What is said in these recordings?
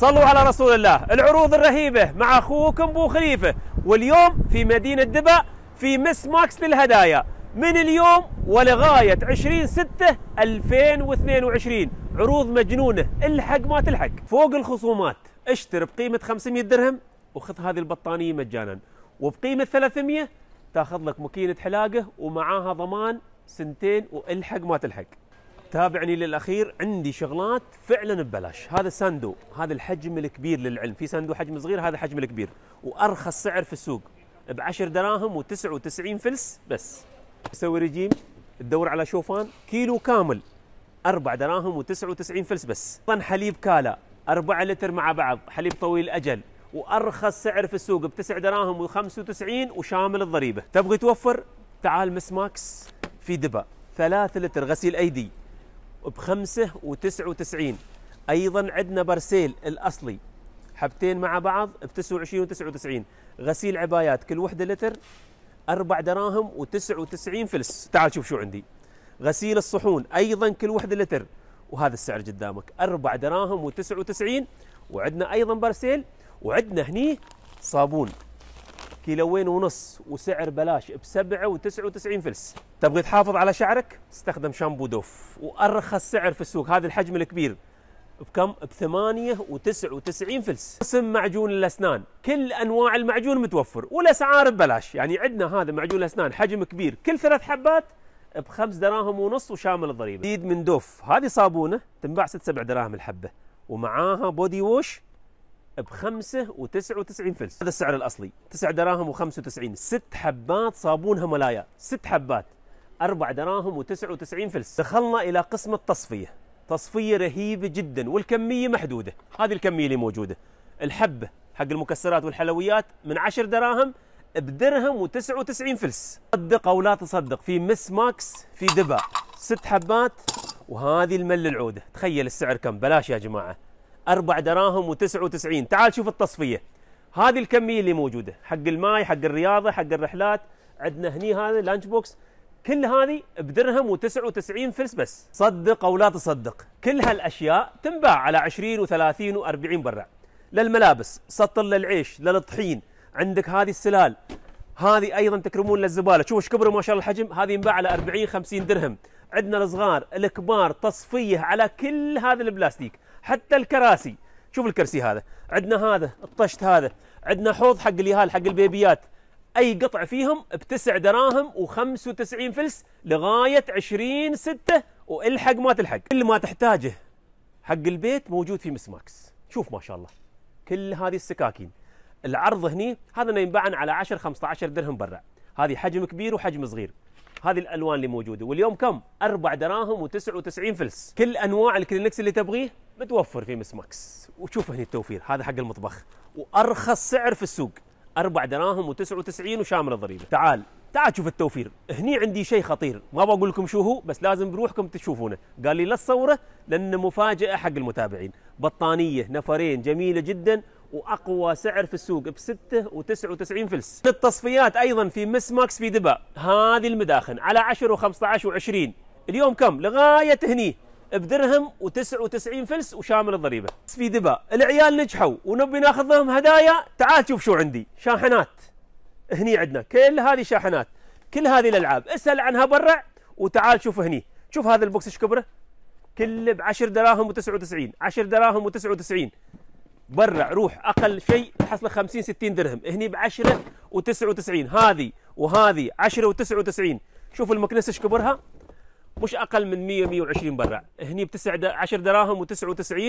صلوا على رسول الله العروض الرهيبة مع أخوكم بو خليفة واليوم في مدينة دبا في مس ماكس للهدايا من اليوم ولغاية 20 6 2022 عروض مجنونة الحق ما تلحق فوق الخصومات اشتر بقيمة 500 درهم وخذ هذه البطانية مجانا وبقيمة 300 تاخذ لك مكينة حلاقة ومعاها ضمان سنتين والحق ما تلحق تابعني للاخير عندي شغلات فعلا ببلاش هذا الصندوق هذا الحجم الكبير للعلم في صندوق حجم صغير هذا حجم الكبير وارخص سعر في السوق ب 10 دراهم و99 فلس بس تسوي ريجيم تدور على شوفان كيلو كامل 4 دراهم و99 فلس بس طن حليب كالا 4 لتر مع بعض حليب طويل الاجل وارخص سعر في السوق ب 9 دراهم و95 وشامل الضريبه تبغي توفر تعال مس ماكس في دبا 3 لتر غسيل ايدي بخمسة 95 أيضا عندنا برسيل الأصلي حبتين مع بعض ب 29 و99 غسيل عبايات كل وحده لتر 4 دراهم و99 فلس تعال شوف شو عندي غسيل الصحون ايضا كل وحده لتر وهذا السعر قدامك 4 دراهم و99 وعندنا ايضا برسيل وعندنا هني صابون كيلوين ونص وسعر بلاش ب 97 فلس تبغي تحافظ على شعرك استخدم شامبو دوف وارخص سعر في السوق هذا الحجم الكبير بكم ب 98 فلس قسم معجون الاسنان كل انواع المعجون متوفر والاسعار ببلاش يعني عندنا هذا معجون الاسنان حجم كبير كل ثلاث حبات بخمس دراهم ونص وشامل الضريبه جديد من دوف هذه صابونه تنباع 6 7 دراهم الحبه ومعاها بودي ووش ب 5.99 فلس هذا السعر الاصلي 9 دراهم و95 ست حبات صابون هملايا ست حبات 4 دراهم و99 فلس دخلنا الى قسم التصفيه تصفيه رهيبه جدا والكميه محدوده هذه الكميه اللي موجوده الحبه حق المكسرات والحلويات من 10 دراهم بدرهم و99 فلس صدق او لا تصدق في مس ماكس في دبا ست حبات وهذه المل العوده تخيل السعر كم بلاش يا جماعه 4 دراهم و99 تعال شوف التصفيه هذه الكميه اللي موجوده حق الماي حق الرياضه حق الرحلات عندنا هني هذا لانش بوكس كل هذه بدرهم و99 فلس بس صدق او لا تصدق كل هالاشياء تنباع على 20 و30 و40 برا للملابس سطل للعيش للطحين عندك هذه السلال هذه ايضا تكرمون للزباله شوف ايش كبروا ما شاء الله الحجم هذه ينباع على 40 50 درهم عندنا الصغار الكبار تصفيه على كل هذا البلاستيك حتى الكراسي شوف الكرسي هذا عندنا هذا الطشت هذا عندنا حوض حق اليهال حق البيبيات اي قطع فيهم بتسع دراهم و95 فلس لغايه 20 6 والحق ما تلحق كل ما تحتاجه حق البيت موجود في مسماكس شوف ما شاء الله كل هذه السكاكين العرض هني هذا ينباع على 10 15 درهم برا هذه حجم كبير وحجم صغير هذه الالوان اللي موجوده واليوم كم 4 دراهم و99 فلس كل انواع الكلينكس اللي تبغيه متوفر في مس ماكس وشوف هنا التوفير هذا حق المطبخ وارخص سعر في السوق 4 دراهم و99 وشامل الضريبه تعال تعال شوف التوفير هني عندي شيء خطير ما بقول لكم شو هو بس لازم بروحكم تشوفونه قال لي لا تصوره لانه مفاجاه حق المتابعين بطانيه نفرين جميله جدا واقوى سعر في السوق ب 6.99 فلس. التصفيات ايضا في مس ماكس في دبا هذه المداخن على 10 و15 و20 اليوم كم؟ لغايه هني بدرهم و99 فلس وشامل الضريبه. في دبا العيال نجحوا ونبي ناخذ لهم هدايا تعال شوف شو عندي شاحنات. هني عندنا كل هذه شاحنات كل هذه الالعاب اسال عنها برا وتعال شوف هني شوف هذا البوكس ايش كبره؟ كله ب 10 دراهم و99 10 دراهم و99 برع روح اقل شيء تحصل 50 60 درهم هني ب 10 و99 هذه وهذه 10 و99 شوف المكنسه ايش كبرها مش اقل من 100 120 برع هني ب 10 دراهم و99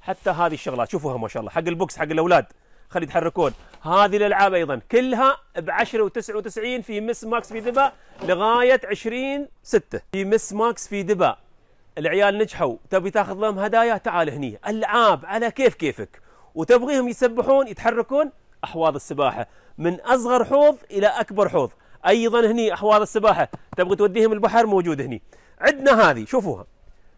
حتى هذه الشغلات شوفوها ما شاء الله حق البوكس حق الاولاد خلي يتحركون هذه الالعاب ايضا كلها ب 10 و99 في مس ماكس في دبا لغايه 20 6 في مس ماكس في دبا العيال نجحوا تبي تاخذ لهم هدايا تعال هني العاب على كيف كيفك وتبغيهم يسبحون يتحركون أحواض السباحة من أصغر حوض إلى أكبر حوض أيضا هني أحواض السباحة تبغي توديهم البحر موجود هني عندنا هذه شوفوها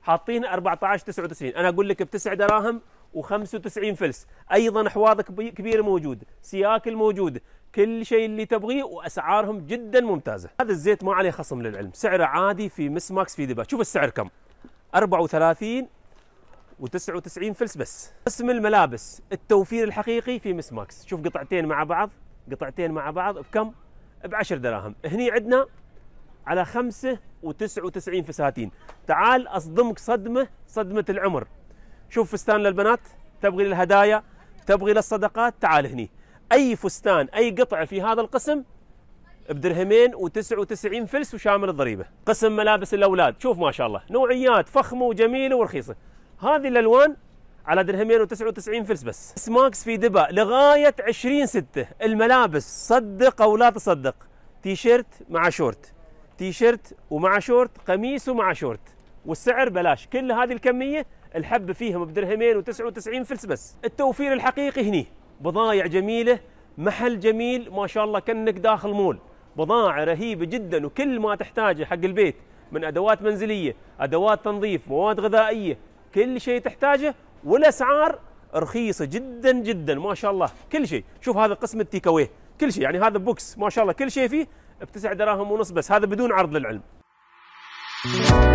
حاطين 14 99 أنا أقول لك بتسع دراهم و95 فلس أيضا أحواض كبيرة موجود سياكل موجود كل شيء اللي تبغيه وأسعارهم جدا ممتازة هذا الزيت ما عليه خصم للعلم سعره عادي في مس ماكس في دبا شوف السعر كم 34 و99 فلس بس قسم الملابس التوفير الحقيقي في مس ماكس شوف قطعتين مع بعض قطعتين مع بعض بكم ب 10 دراهم هني عندنا على 95 فساتين تعال اصدمك صدمه صدمه العمر شوف فستان للبنات تبغي للهدايا تبغي للصدقات تعال هني اي فستان اي قطعه في هذا القسم بدرهمين و99 فلس وشامل الضريبه قسم ملابس الاولاد شوف ما شاء الله نوعيات فخمه وجميله ورخيصه هذه الالوان على درهمين و99 فلس بس سماكس في دبا لغايه 20 6 الملابس صدق او لا تصدق تي شيرت مع شورت تي شيرت ومع شورت قميص ومع شورت والسعر بلاش كل هذه الكميه الحبه فيهم بدرهمين و99 فلس بس التوفير الحقيقي هني بضايع جميله محل جميل ما شاء الله كانك داخل مول بضاعه رهيبه جدا وكل ما تحتاجه حق البيت من ادوات منزليه ادوات تنظيف مواد غذائيه كل شيء تحتاجه والاسعار رخيصه جدا جدا ما شاء الله كل شيء شوف هذا قسم التيك اوي كل شيء يعني هذا بوكس ما شاء الله كل شيء فيه بتسع دراهم ونص بس هذا بدون عرض للعلم